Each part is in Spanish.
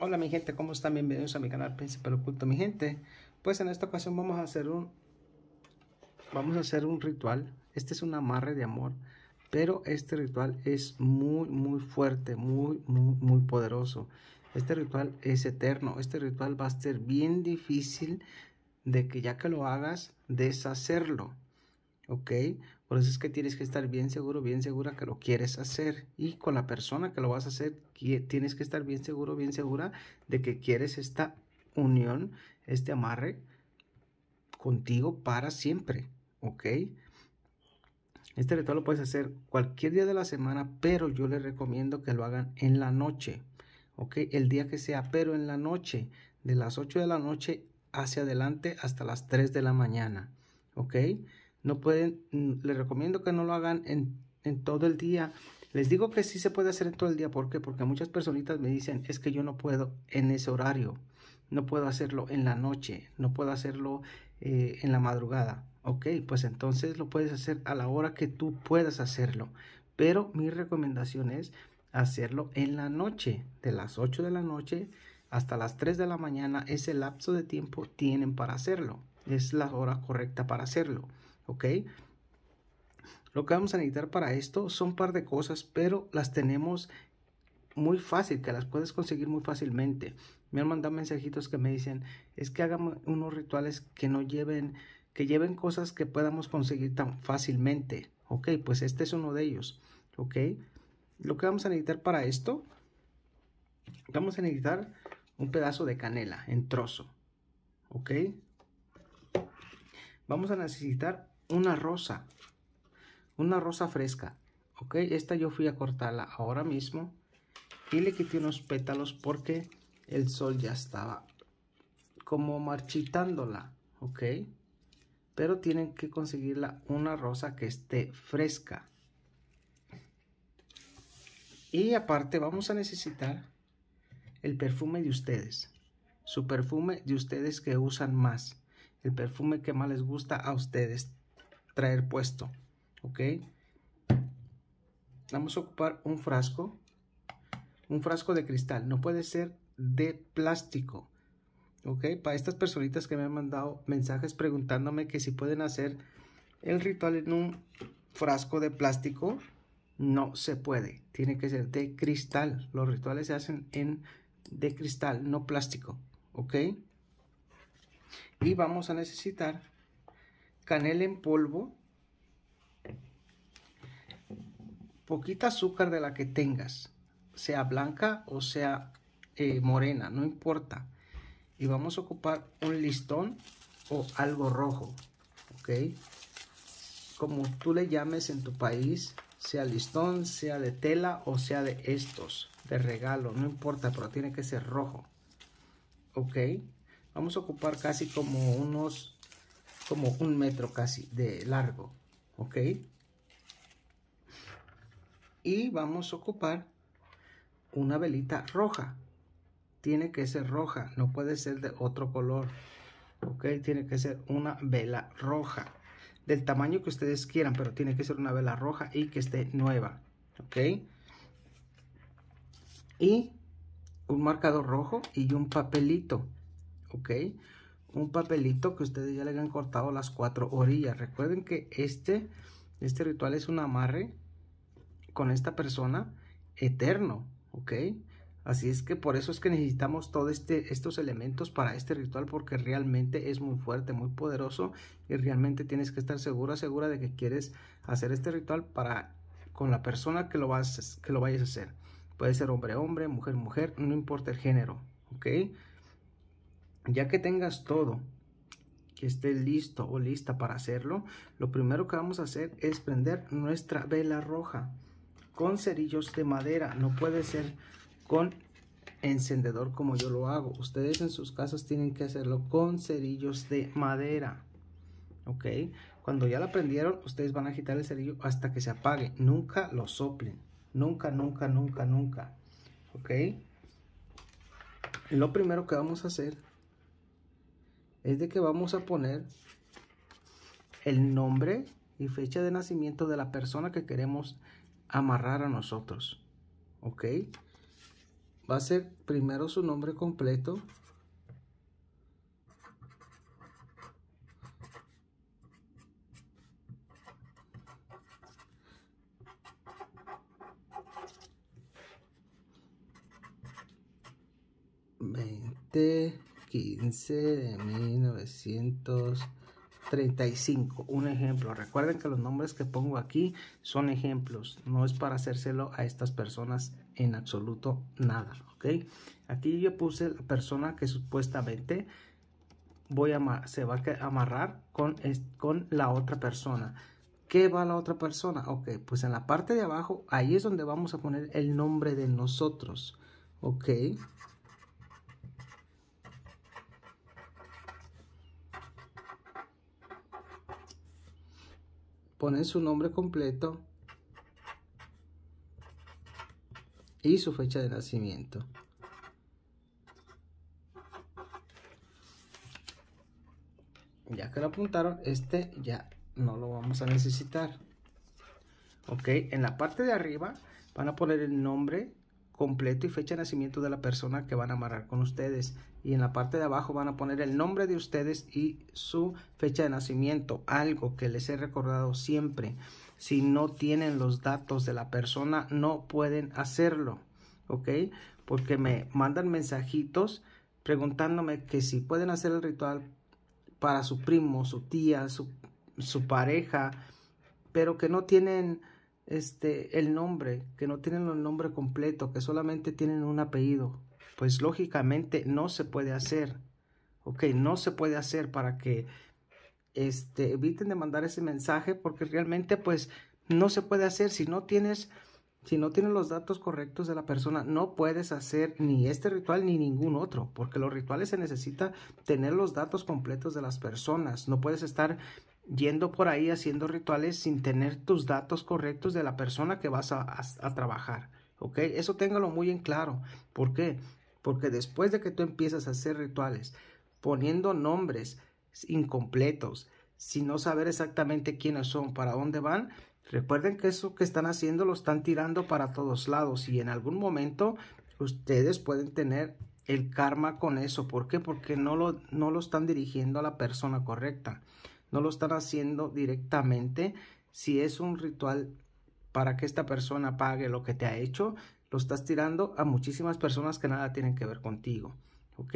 Hola mi gente, ¿cómo están? Bienvenidos a mi canal Príncipe Oculto, mi gente. Pues en esta ocasión vamos a hacer un vamos a hacer un ritual. Este es un amarre de amor, pero este ritual es muy muy fuerte, muy muy muy poderoso. Este ritual es eterno. Este ritual va a ser bien difícil de que ya que lo hagas deshacerlo. ¿Ok? Por eso es que tienes que estar bien seguro, bien segura que lo quieres hacer. Y con la persona que lo vas a hacer, tienes que estar bien seguro, bien segura de que quieres esta unión, este amarre contigo para siempre. ¿Ok? Este ritual lo puedes hacer cualquier día de la semana, pero yo les recomiendo que lo hagan en la noche. ¿Ok? El día que sea, pero en la noche, de las 8 de la noche hacia adelante hasta las 3 de la mañana. ¿Ok? No pueden, mm, les recomiendo que no lo hagan en, todo el día. Les digo que sí se puede hacer en todo el día. ¿Por qué? Porque muchas personitas me dicen, es que yo no puedo en ese horario. No puedo hacerlo en la noche. No puedo hacerlo eh, en la madrugada. Ok, pues entonces lo puedes hacer a la hora que tú puedas hacerlo. Pero mi recomendación es hacerlo en la noche, de las 8 de la noche hasta las 3 de la mañana. Ese lapso de tiempo tienen para hacerlo. Es la hora correcta para hacerlo. ¿ok? Lo que vamos a necesitar para esto son un par de cosas, pero las tenemos muy fácil, que las puedes conseguir muy fácilmente. Me han mandado mensajitos que me dicen, es que hagamos unos rituales que no lleven, que lleven cosas que podamos conseguir tan fácilmente. Ok, pues este es uno de ellos. Ok, lo que vamos a necesitar para esto, vamos a necesitar un pedazo de canela en trozo. Ok, vamos a necesitar una rosa, una rosa fresca, ok, esta yo fui a cortarla ahora mismo y le quité unos pétalos porque el sol ya estaba como marchitándola, ok, pero tienen que conseguirla una rosa que esté fresca. Y aparte vamos a necesitar el perfume de ustedes. Su perfume de ustedes que usan más. El perfume que más les gusta a ustedes traer puesto. ¿Ok? Vamos a ocupar un frasco. Un frasco de cristal. No puede ser de plástico. ¿Ok? Para estas personitas que me han mandado mensajes preguntándome que si pueden hacer el ritual en un frasco de plástico. No se puede. Tiene que ser de cristal. Los rituales se hacen en de cristal, no plástico. ¿Ok? Y vamos a necesitar canela en polvo, poquita azúcar de la que tengas, sea blanca o sea eh, morena, no importa. Y vamos a ocupar un listón o algo rojo, ¿ok? Como tú le llames en tu país, sea listón, sea de tela o sea de estos, de regalo, no importa, pero tiene que ser rojo, ¿ok? Vamos a ocupar casi como unos como un metro casi de largo, ¿ok? Y vamos a ocupar una velita roja. Tiene que ser roja, no puede ser de otro color, ¿ok? Tiene que ser una vela roja, del tamaño que ustedes quieran, pero tiene que ser una vela roja y que esté nueva, ¿ok? Y un marcador rojo y un papelito, ¿ok? un papelito que ustedes ya le han cortado las cuatro orillas. Recuerden que este, este ritual es un amarre con esta persona eterno, ¿ok? Así es que por eso es que necesitamos todos este, estos elementos para este ritual porque realmente es muy fuerte, muy poderoso y realmente tienes que estar segura, segura de que quieres hacer este ritual para con la persona que lo, vas, que lo vayas a hacer. Puede ser hombre, hombre, mujer, mujer, no importa el género, ¿ok? Ya que tengas todo, que esté listo o lista para hacerlo, lo primero que vamos a hacer es prender nuestra vela roja con cerillos de madera. No puede ser con encendedor como yo lo hago. Ustedes en sus casas tienen que hacerlo con cerillos de madera. ¿Ok? Cuando ya la prendieron, ustedes van a agitar el cerillo hasta que se apague. Nunca lo soplen. Nunca, nunca, nunca, nunca. ¿Ok? Lo primero que vamos a hacer es de que vamos a poner el nombre y fecha de nacimiento de la persona que queremos amarrar a nosotros. ¿Ok? Va a ser primero su nombre completo. Veinte. 15 de 1935. Un ejemplo. Recuerden que los nombres que pongo aquí son ejemplos. No es para hacérselo a estas personas en absoluto nada. ¿Ok? Aquí yo puse la persona que supuestamente voy a se va a amarrar con, con la otra persona. ¿Qué va la otra persona? Ok, pues en la parte de abajo, ahí es donde vamos a poner el nombre de nosotros. Ok, ponen su nombre completo y su fecha de nacimiento. Ya que lo apuntaron, este ya no lo vamos a necesitar. Ok, en la parte de arriba van a poner el nombre completo y fecha de nacimiento de la persona que van a amarrar con ustedes. Y en la parte de abajo van a poner el nombre de ustedes y su fecha de nacimiento, algo que les he recordado siempre. Si no tienen los datos de la persona, no pueden hacerlo, ¿ok? Porque me mandan mensajitos preguntándome que si pueden hacer el ritual para su primo, su tía, su, su pareja, pero que no tienen este, el nombre, que no tienen el nombre completo, que solamente tienen un apellido. Pues lógicamente no se puede hacer. Ok, no se puede hacer para que este, eviten de mandar ese mensaje porque realmente pues no se puede hacer si no tienes si no tienes los datos correctos de la persona no puedes hacer ni este ritual ni ningún otro porque los rituales se necesita tener los datos completos de las personas no puedes estar yendo por ahí haciendo rituales sin tener tus datos correctos de la persona que vas a, trabajar. ¿Ok? Eso téngalo muy en claro. ¿Por qué? Porque después de que tú empiezas a hacer rituales poniendo nombres incompletos, sin no saber exactamente quiénes son, para dónde van, recuerden que eso que están haciendo lo están tirando para todos lados y en algún momento ustedes pueden tener el karma con eso. ¿Por qué? Porque no lo, no lo están dirigiendo a la persona correcta no lo están haciendo directamente. Si es un ritual para que esta persona pague lo que te ha hecho, lo estás tirando a muchísimas personas que nada tienen que ver contigo, ¿ok?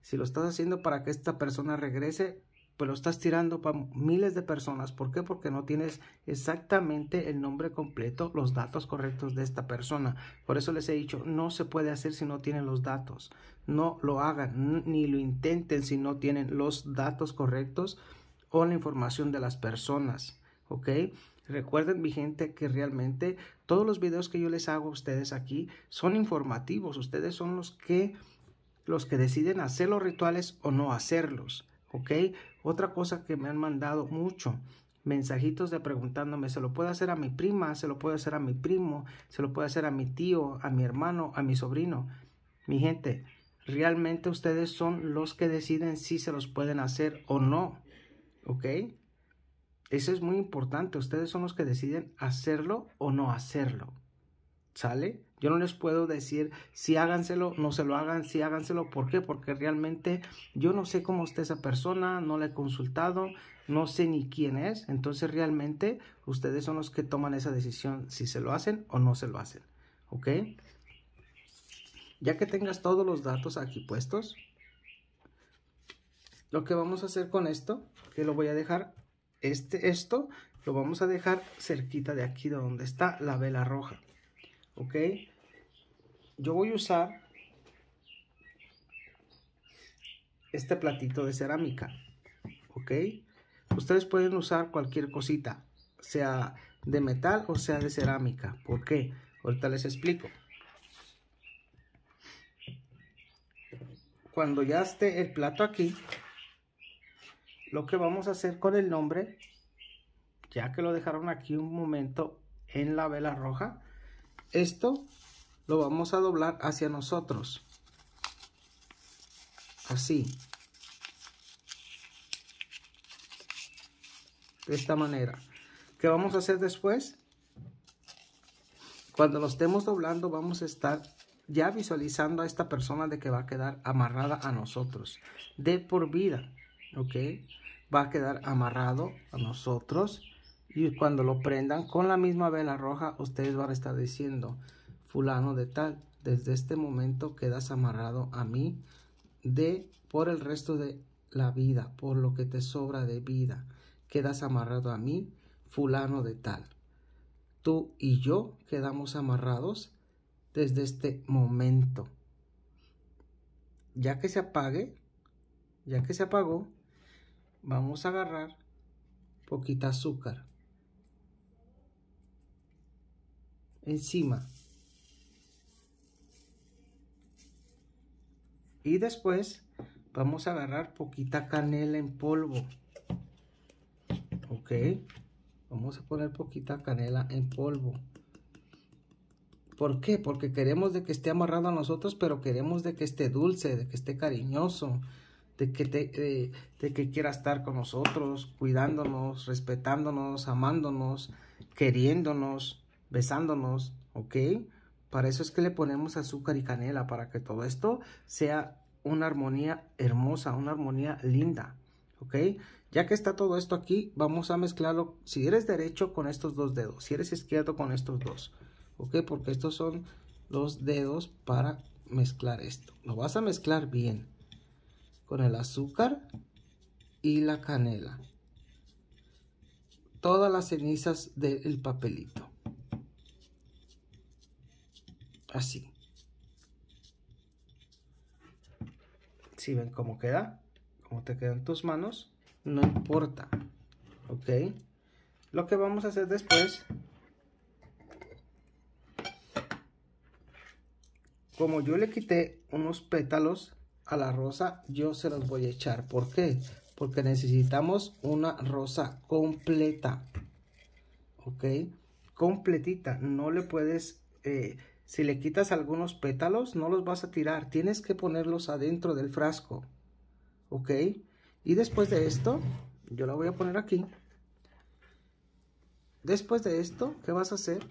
Si lo estás haciendo para que esta persona regrese, pues lo estás tirando para miles de personas. ¿Por qué? Porque no tienes exactamente el nombre completo, los datos correctos de esta persona. Por eso les he dicho, no se puede hacer si no tienen los datos. No lo hagan ni lo intenten si no tienen los datos correctos o la información de las personas, ¿ok? Recuerden, mi gente, que realmente todos los videos que yo les hago a ustedes aquí son informativos. Ustedes son los que, los que deciden hacer los rituales o no hacerlos, ¿ok? Otra cosa que me han mandado mucho, mensajitos de preguntándome, ¿se lo puede hacer a mi prima? ¿Se lo puede hacer a mi primo? ¿Se lo puede hacer a mi tío? ¿A mi hermano? ¿A mi sobrino? Mi gente, realmente ustedes son los que deciden si se los pueden hacer o no. ¿Ok? Eso es muy importante. Ustedes son los que deciden hacerlo o no hacerlo. ¿Sale? Yo no les puedo decir si háganselo, no se lo hagan, si háganselo. ¿Por qué? Porque realmente yo no sé cómo está esa persona, no la he consultado, no sé ni quién es. Entonces realmente ustedes son los que toman esa decisión si se lo hacen o no se lo hacen. ¿Ok? Ya que tengas todos los datos aquí puestos, lo que vamos a hacer con esto, que lo voy a dejar, este, esto lo vamos a dejar cerquita de aquí de donde está la vela roja. ¿Ok? Yo voy a usar este platito de cerámica. ¿Ok? Ustedes pueden usar cualquier cosita, sea de metal o sea de cerámica. ¿Por qué? Ahorita les explico. Cuando ya esté el plato aquí, lo que vamos a hacer con el nombre, ya que lo dejaron aquí un momento en la vela roja, esto lo vamos a doblar hacia nosotros. Así. De esta manera. ¿Qué vamos a hacer después? Cuando lo estemos doblando vamos a estar ya visualizando a esta persona de que va a quedar amarrada a nosotros. De por vida. ¿Ok? va a quedar amarrado a nosotros y cuando lo prendan con la misma vela roja ustedes van a estar diciendo fulano de tal desde este momento quedas amarrado a mí de por el resto de la vida por lo que te sobra de vida quedas amarrado a mí fulano de tal tú y yo quedamos amarrados desde este momento ya que se apague ya que se apagó vamos a agarrar poquita azúcar encima y después vamos a agarrar poquita canela en polvo ok vamos a poner poquita canela en polvo ¿Por qué? Porque queremos de que esté amarrado a nosotros, pero queremos de que esté dulce, de que esté cariñoso, de que, de, que quiera estar con nosotros, cuidándonos, respetándonos, amándonos, queriéndonos, besándonos, ¿ok? Para eso es que le ponemos azúcar y canela, para que todo esto sea una armonía hermosa, una armonía linda, ¿ok? Ya que está todo esto aquí, vamos a mezclarlo, si eres derecho, con estos dos dedos, si eres izquierdo, con estos dos, ¿ok? Porque estos son los dedos para mezclar esto. Lo vas a mezclar bien, con el azúcar y la canela. Todas las cenizas del papelito. Así. Si ven cómo queda, cómo te quedan tus manos, no importa. ¿Ok? Lo que vamos a hacer después como yo le quité unos pétalos a la rosa yo se los voy a echar. ¿Por qué? Porque necesitamos una rosa completa. ¿Ok? Completita. No le puedes... Eh, si le quitas algunos pétalos, no los vas a tirar. Tienes que ponerlos adentro del frasco. ¿Ok? Y después de esto, yo la voy a poner aquí. Después de esto, ¿qué vas a hacer?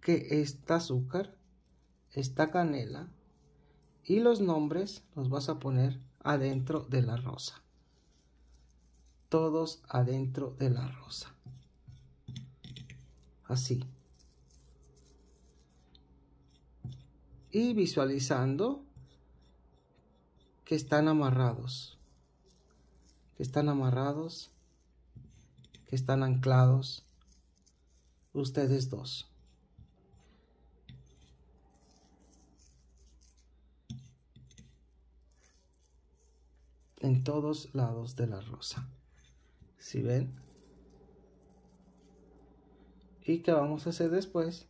Que esta azúcar, esta canela, y los nombres los vas a poner adentro de la rosa. Todos adentro de la rosa. Así. Y visualizando que están amarrados. Que están amarrados. Que están anclados. Ustedes dos. en todos lados de la rosa. Si ven? ¿Y qué vamos a hacer después?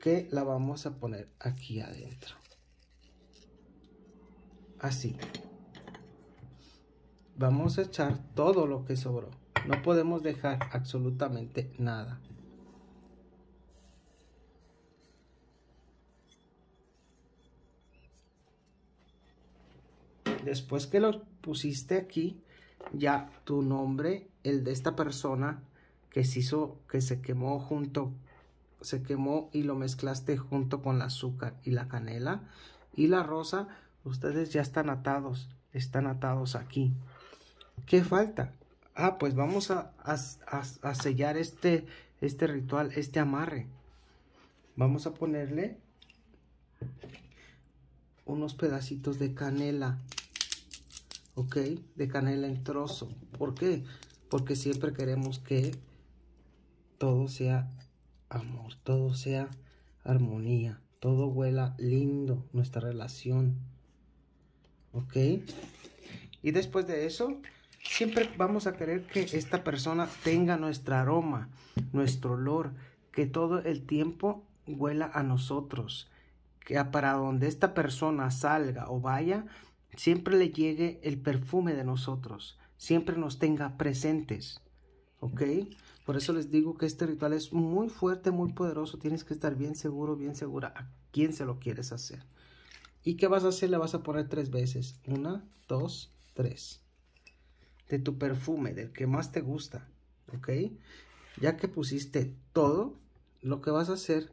Que la vamos a poner aquí adentro. Así. Vamos a echar todo lo que sobró. No podemos dejar absolutamente nada. después que lo pusiste aquí, ya tu nombre, el de esta persona que se hizo, que se quemó junto, se quemó y lo mezclaste junto con el azúcar y la canela y la rosa, ustedes ya están atados, están atados aquí. ¿Qué falta? Ah, pues vamos a, a sellar este, este ritual, este amarre. Vamos a ponerle unos pedacitos de canela ¿ok? De canela en trozo. ¿Por qué? Porque siempre queremos que todo sea amor, todo sea armonía, todo huela lindo, nuestra relación, ¿ok? Y después de eso, siempre vamos a querer que esta persona tenga nuestro aroma, nuestro olor, que todo el tiempo huela a nosotros, que para donde esta persona salga o vaya, siempre le llegue el perfume de nosotros, siempre nos tenga presentes. ¿Ok? Por eso les digo que este ritual es muy fuerte, muy poderoso. Tienes que estar bien seguro, bien segura a quién se lo quieres hacer. ¿Y qué vas a hacer? Le vas a poner tres veces. Una, dos, tres. De tu perfume, del que más te gusta. ¿Ok? Ya que pusiste todo, lo que vas a hacer,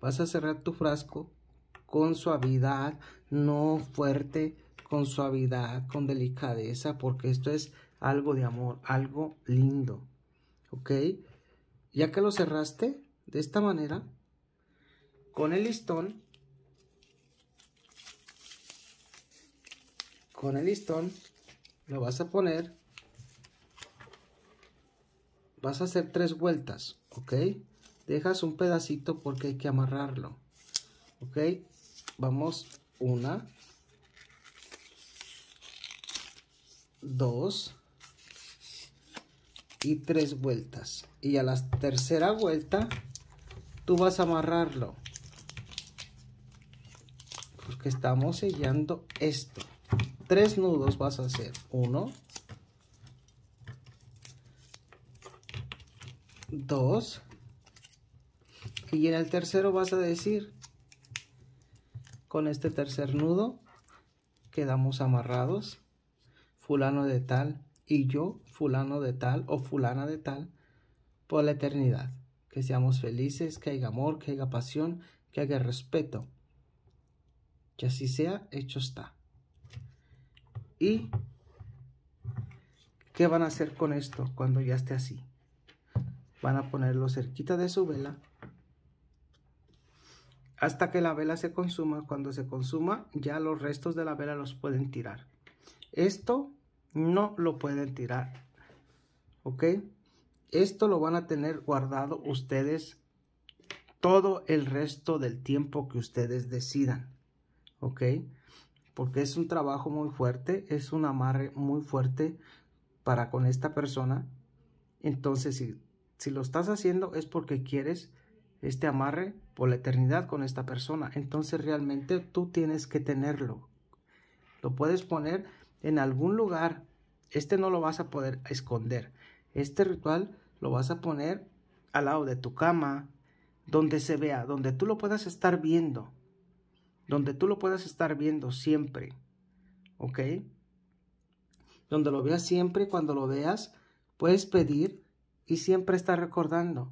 vas a cerrar tu frasco con suavidad, no fuerte, con suavidad, con delicadeza, porque esto es algo de amor, algo lindo. ¿Ok? Ya que lo cerraste de esta manera, con el listón, con el listón, lo vas a poner, vas a hacer tres vueltas, ¿ok? Dejas un pedacito porque hay que amarrarlo, ¿ok? Vamos, una, dos y tres vueltas. Y a la tercera vuelta tú vas a amarrarlo. Porque estamos sellando esto. Tres nudos vas a hacer. Uno. Dos. Y en el tercero vas a decir, con este tercer nudo, quedamos amarrados fulano de tal y yo, fulano de tal o fulana de tal, por la eternidad. Que seamos felices, que haya amor, que haya pasión, que haya respeto. Que así sea, hecho está. ¿Y qué van a hacer con esto cuando ya esté así? Van a ponerlo cerquita de su vela hasta que la vela se consuma. Cuando se consuma, ya los restos de la vela los pueden tirar. Esto no lo pueden tirar. ¿Ok? Esto lo van a tener guardado ustedes todo el resto del tiempo que ustedes decidan. ¿Ok? Porque es un trabajo muy fuerte, es un amarre muy fuerte para con esta persona. Entonces, si, si lo estás haciendo es porque quieres este amarre por la eternidad con esta persona. Entonces realmente tú tienes que tenerlo. Lo puedes poner en algún lugar este no lo vas a poder esconder. Este ritual lo vas a poner al lado de tu cama, donde se vea, donde tú lo puedas estar viendo, donde tú lo puedas estar viendo siempre, ¿ok? Donde lo veas siempre, cuando lo veas, puedes pedir y siempre estar recordando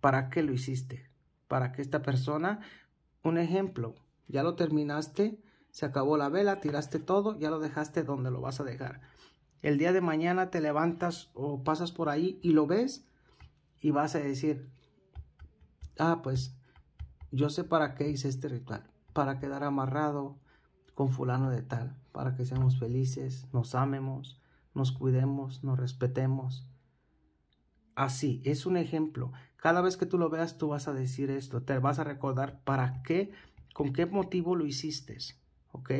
para qué lo hiciste, para que esta persona, un ejemplo, ya lo terminaste, se acabó la vela, tiraste todo, ya lo dejaste donde lo vas a dejar. El día de mañana te levantas o pasas por ahí y lo ves y vas a decir, ah, pues yo sé para qué hice este ritual, para quedar amarrado con fulano de tal, para que seamos felices, nos amemos, nos cuidemos, nos respetemos. Así, es un ejemplo. Cada vez que tú lo veas, tú vas a decir esto, te vas a recordar para qué, con qué motivo lo hiciste. ¿ok?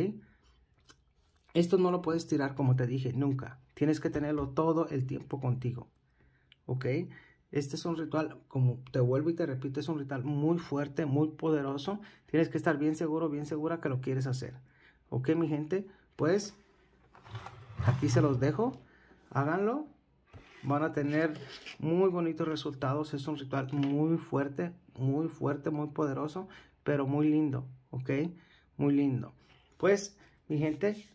Esto no lo puedes tirar como te dije, nunca. Tienes que tenerlo todo el tiempo contigo, ¿ok? Este es un ritual, como te vuelvo y te repito, es un ritual muy fuerte, muy poderoso. Tienes que estar bien seguro, bien segura que lo quieres hacer. ¿Ok, mi gente? Pues aquí se los dejo. Háganlo. Van a tener muy bonitos resultados. Es un ritual muy fuerte, muy fuerte, muy poderoso, pero muy lindo. ¿Ok? Muy lindo. Pues, mi gente,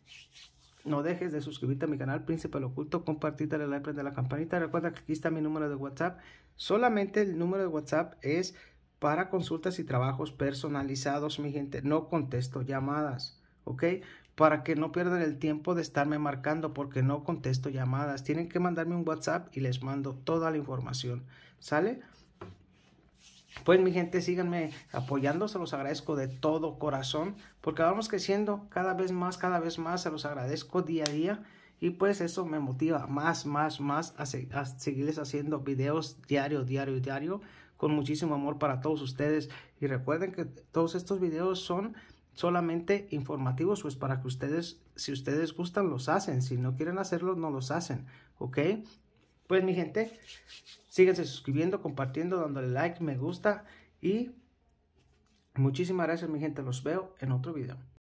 no dejes de suscribirte a mi canal Príncipe del Oculto, compartir, el like, prender la campanita. Recuerda que aquí está mi número de WhatsApp. Solamente el número de WhatsApp es para consultas y trabajos personalizados, mi gente. No contesto llamadas, ¿ok? Para que no pierdan el tiempo de estarme marcando porque no contesto llamadas. Tienen que mandarme un WhatsApp y les mando toda la información, ¿sale? Pues mi gente, síganme apoyando, se los agradezco de todo corazón, porque vamos creciendo cada vez más, cada vez más, se los agradezco día a día y pues eso me motiva más, más, más a, seguirles haciendo videos diario, diario, diario, con muchísimo amor para todos ustedes y recuerden que todos estos videos son solamente informativos, pues para que ustedes, si ustedes gustan, los hacen, si no quieren hacerlo, no los hacen, ¿ok? Pues mi gente, síguense suscribiendo, compartiendo, dándole like, me gusta y muchísimas gracias mi gente, los veo en otro video.